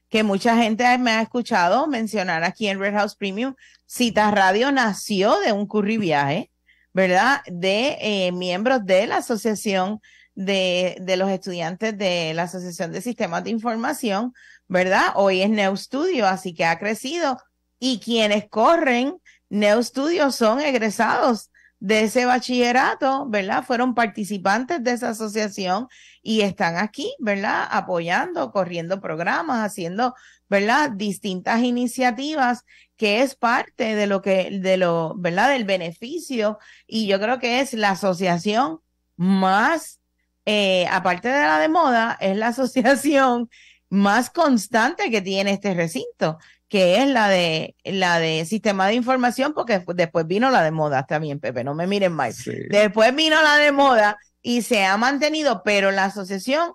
que mucha gente me ha escuchado mencionar aquí en Red House Premium, Cita Radio nació de un curry viaje, ¿verdad? De eh, miembros de la asociación de los estudiantes de la Asociación de Sistemas de Información, ¿verdad? Hoy es Neo Studio, así que ha crecido. Y quienes corren Neo Studio son egresados de ese bachillerato, ¿verdad? Fueron participantes de esa asociación y están aquí, ¿verdad? Apoyando, corriendo programas, haciendo, ¿verdad? Distintas iniciativas que es parte de lo que, de lo, ¿verdad? Del beneficio y yo creo que es la asociación más, eh, aparte de la de moda, es la *laughs* asociación más constante que tiene este recinto, que es la de la de sistema de información, porque después vino la de moda también, Pepe, no me miren más. Después vino la de moda y se ha mantenido, pero la asociación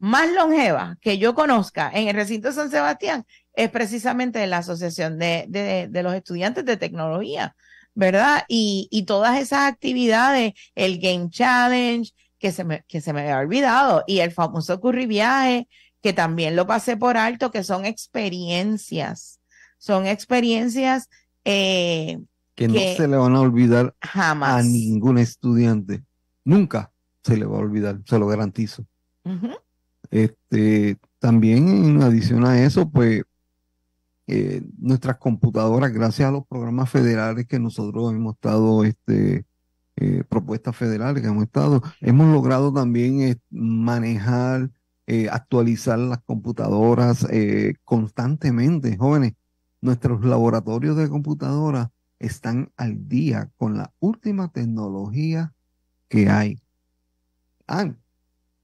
más longeva que yo conozca en el recinto San Sebastián es precisamente la Asociación de, los Estudiantes de Tecnología, ¿verdad? Y, todas esas actividades, el Game Challenge, que se me, que se me había olvidado, y el famoso curry viaje, también lo pasé por alto, que son experiencias, son experiencias eh, que, no se le van a olvidar jamás a ningún estudiante, nunca se le va a olvidar, se lo garantizo. Este, también en adición a eso, pues eh, nuestras computadoras, gracias a los programas federales que nosotros hemos estado, este, eh, propuestas federales que hemos estado, hemos logrado también manejar eh, actualizar las computadoras eh, constantemente, jóvenes. Nuestros laboratorios de computadoras están al día con la última tecnología que hay. Ah,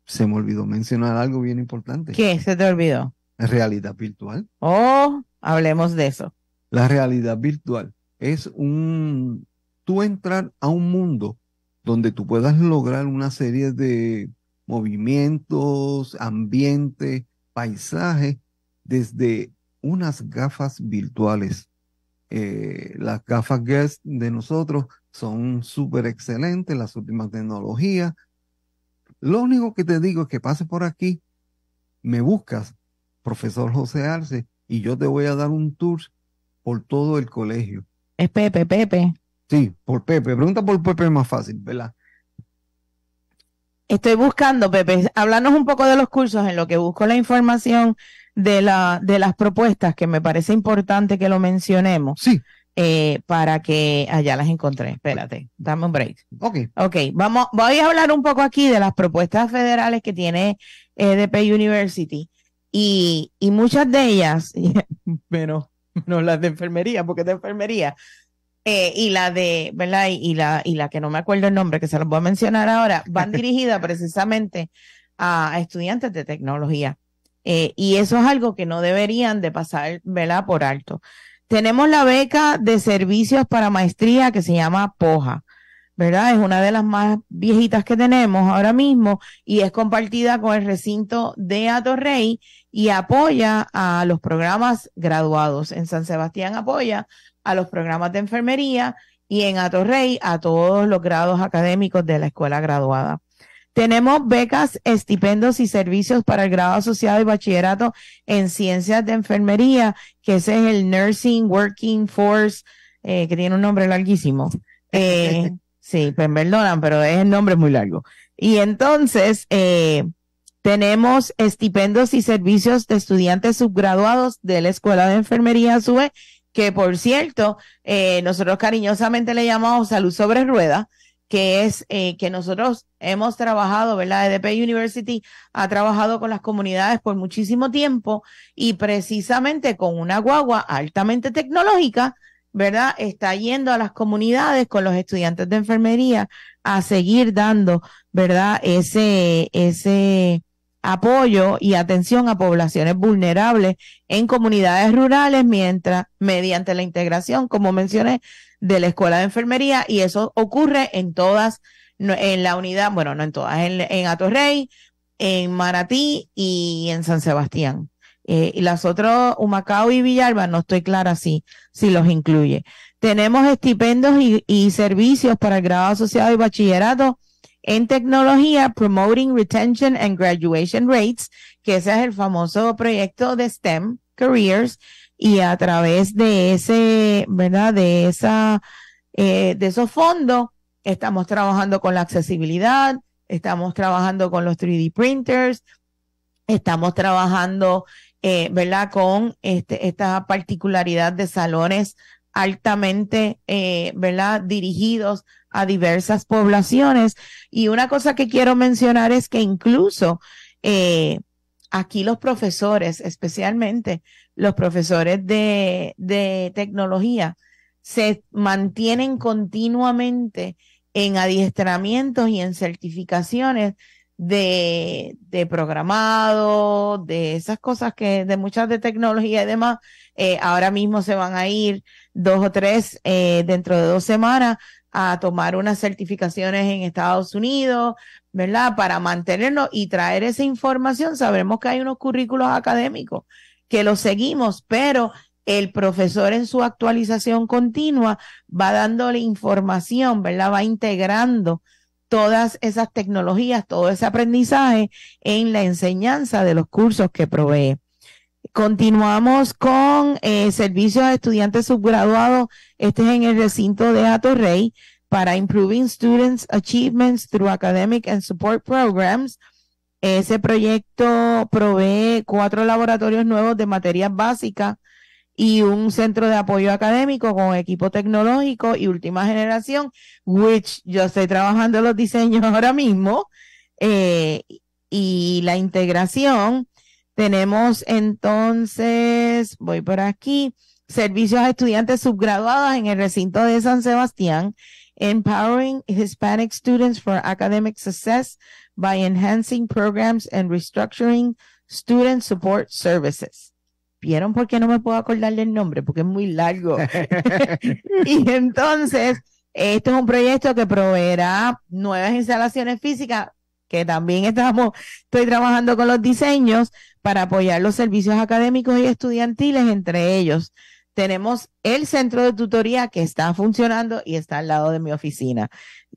se me olvidó mencionar algo bien importante. ¿Qué? Se te olvidó. Realidad virtual. Oh, hablemos de eso. La realidad virtual es un, tú entrar a un mundo donde tú puedas lograr una serie de movimientos, ambiente, paisaje, desde unas gafas virtuales. Eh, las gafas Guest de nosotros son súper excelentes, las últimas tecnologías. Lo único que te digo es que pases por aquí, me buscas, profesor José Arce, y yo te voy a dar un tour por todo el colegio. Es Pepe, Pepe. Sí, por Pepe. Pregunta por Pepe es más fácil, ¿verdad? Estoy buscando, Pepe, háblanos un poco de los cursos en lo que busco la información de, la, de las propuestas, que me parece importante que lo mencionemos. Sí. Eh, para que allá las encontré. Espérate, dame un break. Ok. Ok, vamos, voy a hablar un poco aquí de las propuestas federales que tiene EDP eh, University y, y muchas de ellas, pero *laughs* no las de enfermería, porque de enfermería eh, y la de, ¿verdad? Y, la, y la que no me acuerdo el nombre, que se los voy a mencionar ahora, van *laughs* dirigidas precisamente a, estudiantes de tecnología. Eh, y eso es algo que no deberían de pasar, ¿verdad? Por alto. Tenemos la beca de servicios para maestría que se llama POJA. ¿verdad? Es una de las más viejitas que tenemos ahora mismo y es compartida con el recinto de Atorrey y apoya a los programas graduados. En San Sebastián apoya a los programas de enfermería y en Atorrey a todos los grados académicos de la escuela graduada. Tenemos becas, estipendios y servicios para el grado asociado y bachillerato en ciencias de enfermería, que ese es el Nursing Working Force, eh, que tiene un nombre larguísimo. *laughs* Eh, sí, pues perdonan, pero es el nombre muy largo. Y entonces, eh, tenemos estipendios y servicios de estudiantes subgraduados de la Escuela de Enfermería SUE que por cierto, eh, nosotros cariñosamente le llamamos salud sobre rueda que es eh, que nosotros hemos trabajado, ¿verdad? EDP University ha trabajado con las comunidades por muchísimo tiempo y precisamente con una guagua altamente tecnológica, ¿verdad? Está yendo a las comunidades con los estudiantes de enfermería a seguir dando, ¿verdad? Ese, ese, apoyo y atención a poblaciones vulnerables en comunidades rurales mientras mediante la integración, como mencioné, de la escuela de enfermería y eso ocurre en todas en la unidad, bueno, no en todas, en, Atorrey, en Maratí y en San Sebastián. Eh, y las otras, Humacao y Villalba, no estoy clara si, si los incluye. Tenemos estipendios y, y servicios para el grado asociado y bachillerato en tecnología, Promoting Retention and Graduation Rates, que ese es el famoso proyecto de STEM Careers, y a través de ese, ¿verdad? De esa, eh, de esos fondos, estamos trabajando con la accesibilidad, estamos trabajando con los 3D printers, estamos trabajando, eh, ¿verdad? Con este, esta particularidad de salones altamente, eh, ¿verdad? Dirigidos a diversas poblaciones. Y una cosa que quiero mencionar es que incluso eh, aquí los profesores, especialmente los profesores de, tecnología, se mantienen continuamente en adiestramientos y en certificaciones de, programado, de esas cosas que, de muchas de tecnología y demás, eh, ahora mismo se van a ir dos o tres eh, dentro de dos semanas a tomar unas certificaciones en Estados Unidos, ¿verdad? Para mantenernos y traer esa información. sabemos que hay unos currículos académicos que los seguimos, pero el profesor en su actualización continua va dándole información, ¿verdad? Va integrando todas esas tecnologías, todo ese aprendizaje en la enseñanza de los cursos que provee. Continuamos con eh, servicios a estudiantes subgraduados. Este es en el recinto de Atorrey para Improving Students Achievements through Academic and Support Programs. Ese proyecto provee cuatro laboratorios nuevos de materias básicas y un centro de apoyo académico con equipo tecnológico y última generación, which yo estoy trabajando los diseños *laughs* ahora mismo, eh, y la integración tenemos entonces, voy por aquí, servicios a estudiantes subgraduados en el recinto de San Sebastián, Empowering Hispanic Students for Academic Success by Enhancing Programs and Restructuring Student Support Services. ¿Vieron por qué no me puedo acordar del nombre? Porque es muy largo. *laughs* *laughs* y entonces, esto es un proyecto que proveerá nuevas instalaciones físicas que también estamos, estoy trabajando con los diseños para apoyar los servicios académicos y estudiantiles entre ellos. Tenemos el centro de tutoría que está funcionando y está al lado de mi oficina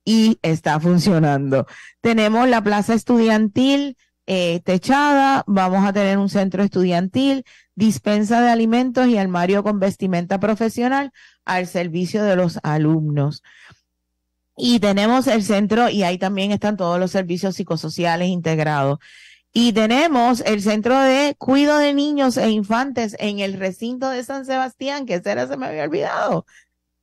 y está funcionando. Tenemos la plaza estudiantil eh, techada, vamos a tener un centro estudiantil, dispensa de alimentos y armario con vestimenta profesional al servicio de los alumnos. Y tenemos el centro, y ahí también están todos los servicios psicosociales integrados. Y tenemos el centro de cuido de niños e infantes en el recinto de San Sebastián, que será, se me había olvidado,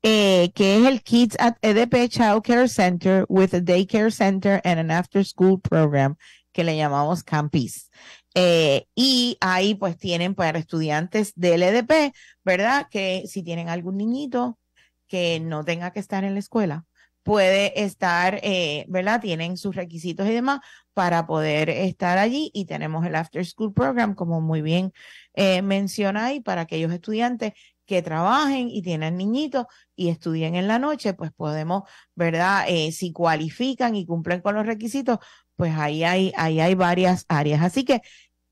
eh, que es el Kids at EDP Child Care Center with a Daycare Center and an After School Program, que le llamamos Campis. Eh, y ahí pues tienen para estudiantes del EDP, ¿verdad? Que si tienen algún niñito que no tenga que estar en la escuela, puede estar, eh, ¿verdad? Tienen sus requisitos y demás para poder estar allí y tenemos el After School Program, como muy bien eh, menciona ahí, para aquellos estudiantes que trabajen y tienen niñitos y estudien en la noche, pues podemos, ¿verdad? Eh, si cualifican y cumplen con los requisitos, pues ahí hay, ahí hay varias áreas. Así que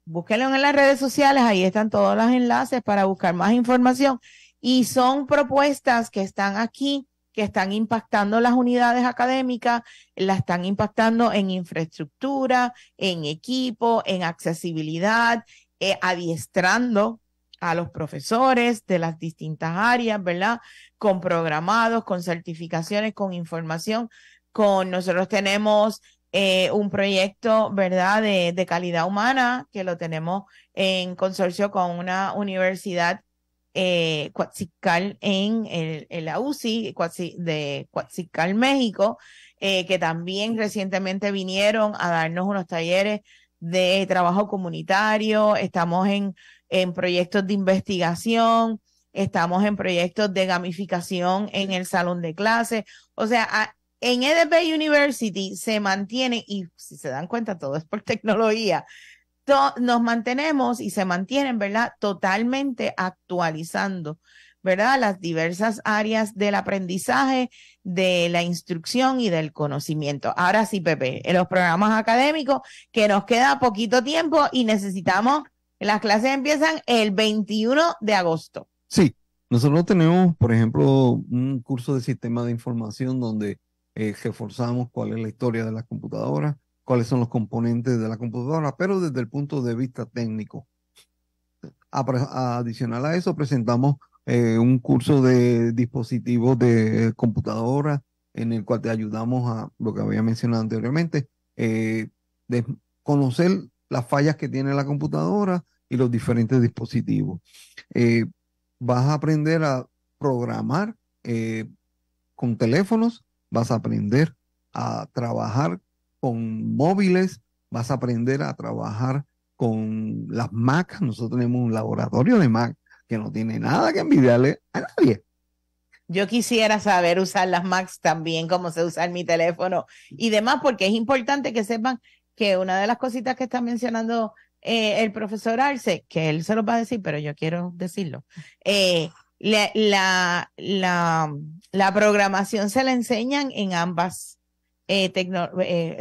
búsquenlo en las redes sociales, ahí están todos los enlaces para buscar más información y son propuestas que están aquí que están impactando las unidades académicas, la están impactando en infraestructura, en equipo, en accesibilidad, eh, adiestrando a los profesores de las distintas áreas, ¿verdad? Con programados, con certificaciones, con información, con nosotros tenemos eh, un proyecto, ¿verdad?, de, calidad humana, que lo tenemos en consorcio con una universidad eh, en, el, la UCI de Cuatzical, México, eh, que también recientemente vinieron a darnos unos talleres de trabajo comunitario, estamos en, en proyectos de investigación, estamos en proyectos de gamificación en el salón de clases, o sea, en EDP University se mantiene, y si se dan cuenta, todo es por *laughs* tecnología, nos mantenemos y se mantienen, ¿verdad? Totalmente actualizando, ¿verdad? Las diversas áreas del aprendizaje, de la instrucción y del conocimiento. Ahora sí, Pepe, en los programas académicos, que nos queda poquito tiempo y necesitamos, las clases empiezan el 21 de agosto. Sí, nosotros tenemos, por ejemplo, un curso de sistema de información donde eh, reforzamos cuál es la historia de las computadoras, cuáles son los componentes de la computadora, pero desde el punto de vista técnico. Adicional a eso, presentamos eh, un curso de dispositivos de computadora en el cual te ayudamos a lo que había mencionado anteriormente, eh, conocer las fallas que tiene la computadora y los diferentes dispositivos. Eh, vas a aprender a programar con teléfonos, vas a aprender a trabajar con móviles, vas a aprender a trabajar con las Mac. Nosotros tenemos un laboratorio de Mac que no tiene nada que envidiarle a nadie. Yo quisiera saber usar las Macs también, como se usa en mi teléfono y demás, porque es importante que sepan que una de las cositas que está mencionando eh, el profesor Arce, que él se lo va a decir, pero yo quiero decirlo, eh, la, la, la programación se la enseñan en ambas eh, eh,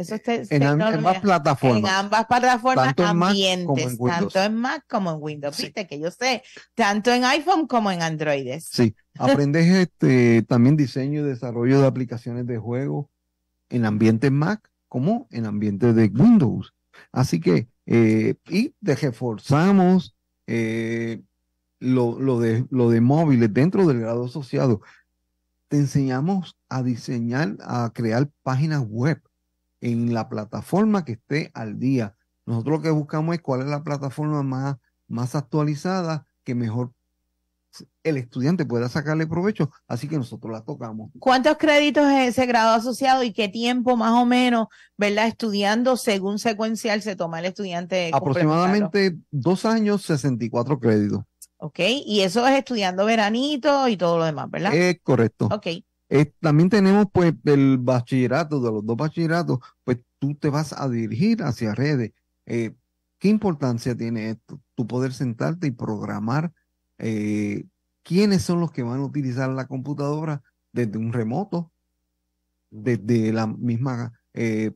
en ambas plataformas. En ambas plataformas tanto ambientes, en tanto en Mac como en Windows. Viste que yo sé, tanto en iPhone como en Android. Sí, aprendes *laughs* este, también diseño y desarrollo de aplicaciones de juego en ambientes Mac como en ambientes de Windows. Así que, eh, y te reforzamos lo, de, lo de móviles dentro del grado asociado te enseñamos a diseñar, a crear páginas web en la plataforma que esté al día. Nosotros lo que buscamos es cuál es la plataforma más, más actualizada que mejor el estudiante pueda sacarle provecho, así que nosotros la tocamos. ¿Cuántos créditos es ese grado asociado y qué tiempo más o menos, verdad, estudiando según secuencial se toma el estudiante? Aproximadamente dos años, 64 créditos. Ok, y eso es estudiando veranito y todo lo demás, ¿verdad? Es correcto. Ok. también tenemos pues el bachillerato, de los dos bachilleratos, pues tú te vas a dirigir hacia redes. Eh, ¿Qué importancia tiene esto? Tú poder sentarte y programar eh, quiénes son los que van a utilizar la computadora desde un remoto, desde la misma eh,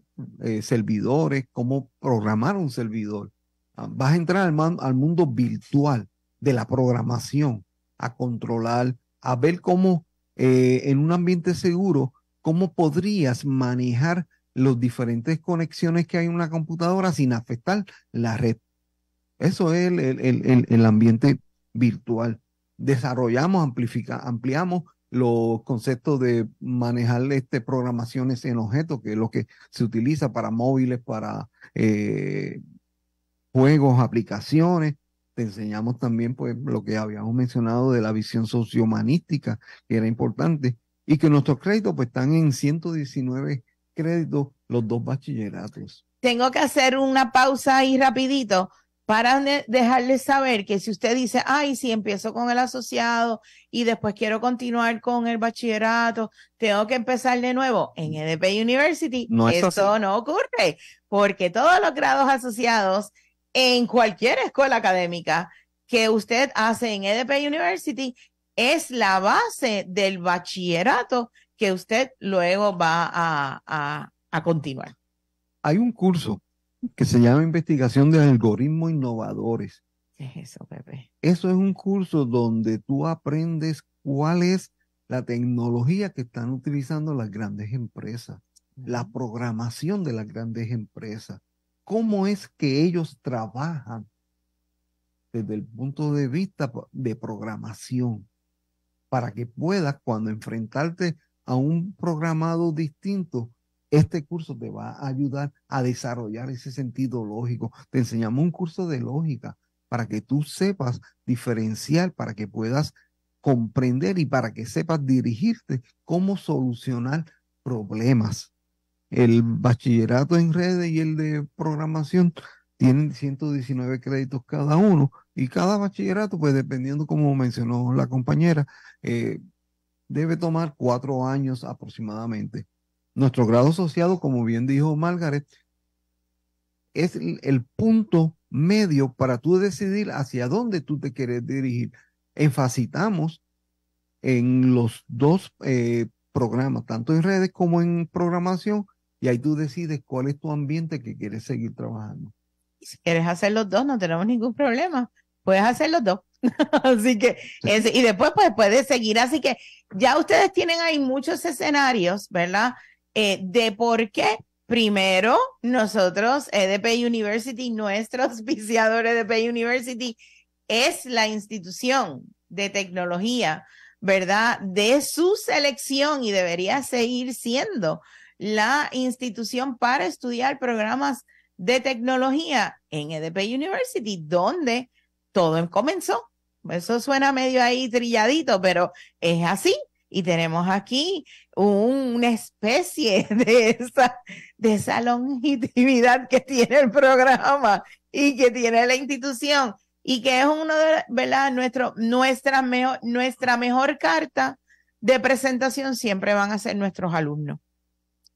servidores, cómo programar un servidor. Ah, vas a entrar al mundo virtual de la programación, a controlar, a ver cómo eh, en un ambiente seguro, cómo podrías manejar las diferentes conexiones que hay en una computadora sin afectar la red. Eso es el, ambiente virtual. Desarrollamos, amplifica, ampliamos los conceptos de manejar este, programaciones en objetos, que es lo que se utiliza para móviles, para eh, juegos, aplicaciones, te enseñamos también pues lo que habíamos mencionado de la visión sociohumanística, que era importante, y que nuestros créditos pues están en 119 créditos los dos bachilleratos. Tengo que hacer una pausa ahí rapidito para dejarles saber que si usted dice, ay, si empiezo con el asociado y después quiero continuar con el bachillerato, tengo que empezar de nuevo en EDP University, eso no ocurre, porque todos los grados asociados en cualquier escuela académica que usted hace en EDP University es la base del bachillerato que usted luego va a, continuar. Hay un curso que se llama Investigación de Algoritmos Innovadores. eso, Eso es un curso donde tú aprendes cuál es la tecnología que están utilizando las grandes empresas, la programación de las grandes empresas, cómo es que ellos trabajan desde el punto de vista de programación para que puedas cuando enfrentarte a un programado distinto, este curso te va a ayudar a desarrollar ese sentido lógico. Te enseñamos un curso de lógica para que tú sepas diferenciar, para que puedas comprender y para que sepas dirigirte cómo solucionar problemas. El bachillerato en redes y el de programación tienen 119 créditos cada uno y cada bachillerato, pues dependiendo como mencionó la compañera, eh, debe tomar cuatro años aproximadamente. Nuestro grado asociado, como bien dijo Margaret, es el, punto medio para tú decidir hacia dónde tú te quieres dirigir. Enfacitamos en los dos eh, programas, tanto en redes como en programación, y ahí tú decides cuál es tu ambiente que quieres seguir trabajando. Si quieres hacer los dos, no tenemos ningún problema. Puedes hacer los dos. *laughs* así que, y después pues puedes seguir. Así que ya ustedes tienen ahí muchos escenarios, ¿verdad? Eh, de por qué Primero, nosotros, EDP University, nuestros *laughs* viciadores de EDP University, es la institución de tecnología, ¿verdad? De su selección y debería seguir siendo, la institución para estudiar programas de tecnología en EDP University, donde todo comenzó. Eso suena medio ahí trilladito, pero es así. Y tenemos aquí una especie *laughs* de esa, de esa que tiene el programa y que tiene la institución y que es uno de, ¿verdad? Nuestro, nuestra, mejor, nuestra mejor carta de presentación siempre van a ser nuestros alumnos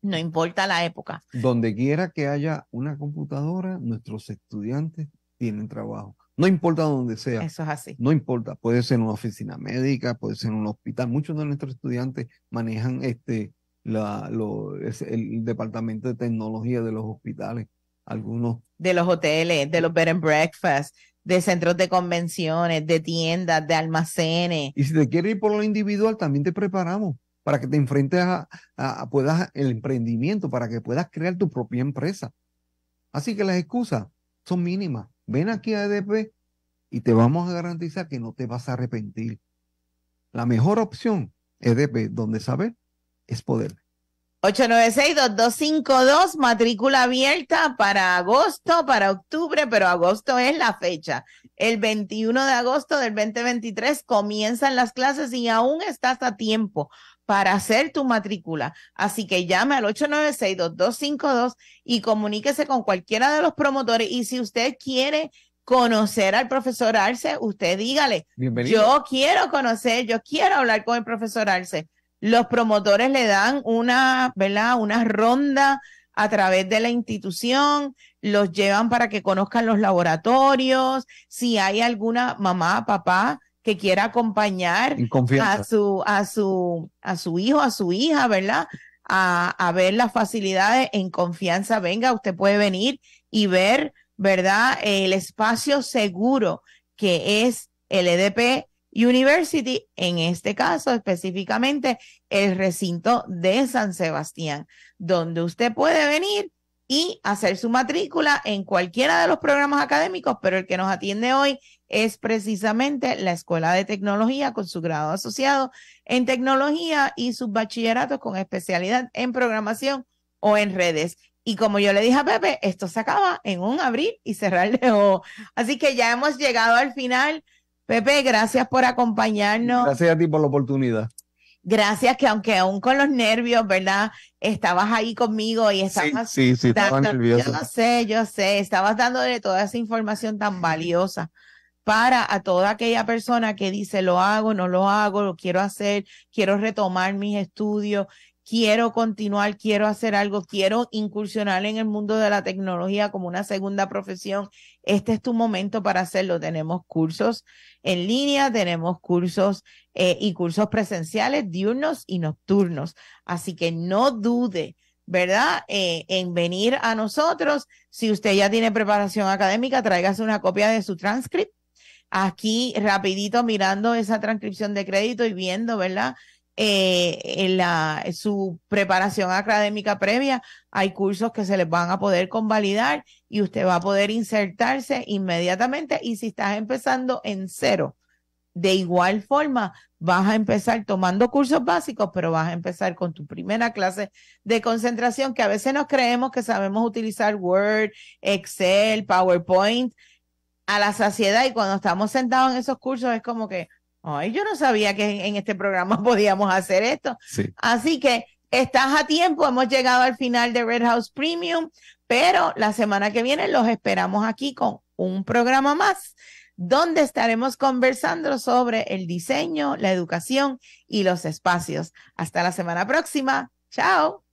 no importa la época. Donde quiera que haya una computadora, nuestros estudiantes tienen trabajo. No importa dónde sea. Eso es así. No importa. Puede ser una oficina médica, puede ser un hospital. Muchos de nuestros estudiantes manejan este, el departamento de tecnología de los hospitales. Algunos. De los hoteles, de los bed and breakfast, de centros de convenciones, de tiendas, de almacenes. Y si te quieres ir por lo individual, también te preparamos para que te enfrentes a, puedas el emprendimiento, para que puedas crear tu propia empresa. Así que las excusas son mínimas. Ven aquí a EDP y te vamos a garantizar que no te vas a arrepentir. La mejor opción, EDP, donde saber es poder. 896-2252, matrícula abierta para agosto, para octubre, pero agosto es la fecha. El 21 de agosto del 2023 comienzan las clases y aún estás a tiempo para hacer tu matrícula. Así que llame al 896-2252 y comuníquese con cualquiera de los promotores. Y si usted quiere conocer al profesor Arce, usted dígale, yo quiero conocer, yo quiero hablar con el profesor Arce. Los promotores le dan una, ¿verdad? Una ronda a través de la institución, los llevan para que conozcan los laboratorios, si hay alguna mamá, papá que quiera acompañar a su, a su, a su hijo, a su hija, ¿verdad? A, a, ver las facilidades en confianza. Venga, usted puede venir y ver, ¿verdad? El espacio seguro que es el EDP University, en este caso específicamente el recinto de San Sebastián, donde usted puede venir y hacer su matrícula en cualquiera de los programas académicos, pero el que nos atiende hoy es precisamente la Escuela de Tecnología con su grado asociado en tecnología y sus bachilleratos con especialidad en programación o en redes. Y como yo le dije a Pepe, esto se acaba en un abril y cerrarle de Así que ya hemos llegado al final. Pepe, gracias por acompañarnos. Gracias a ti por la oportunidad. Gracias, que aunque aún con los nervios, ¿verdad? Estabas ahí conmigo y estabas. Sí, sí, sí nervioso. Yo no sé, yo sé, estabas dándole toda esa información tan valiosa para a toda aquella persona que dice lo hago, no lo hago, lo quiero hacer, quiero retomar mis estudios, quiero continuar, quiero hacer algo, quiero incursionar en el mundo de la tecnología como una segunda profesión, este es tu momento para hacerlo. Tenemos cursos en línea, tenemos cursos eh, y cursos presenciales diurnos y nocturnos. Así que no dude. ¿verdad? Eh, en venir a nosotros. Si usted ya tiene preparación académica, tráigase una copia de su transcript aquí rapidito mirando esa transcripción de crédito y viendo, ¿verdad? Eh, en la, su preparación académica previa, hay cursos que se les van a poder convalidar y usted va a poder insertarse inmediatamente y si estás empezando en cero, de igual forma, vas a empezar tomando cursos básicos, pero vas a empezar con tu primera clase de concentración, que a veces nos creemos que sabemos utilizar Word, Excel, PowerPoint, a la saciedad y cuando estamos sentados en esos cursos es como que, ay, yo no sabía que en, este programa *laughs* podíamos hacer esto. Así que estás a tiempo, hemos llegado al final de Red House Premium, pero la semana que viene los esperamos aquí con un programa más donde estaremos conversando sobre el diseño, la educación y los espacios. Hasta la semana próxima. Chao.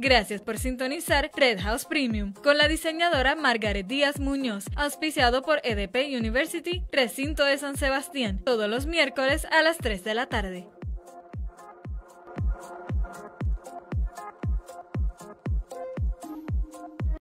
Gracias por sintonizar Red House Premium con la diseñadora Margaret Díaz Muñoz, auspiciado por EDP University, Recinto de San Sebastián, todos los miércoles a las 3 de la tarde.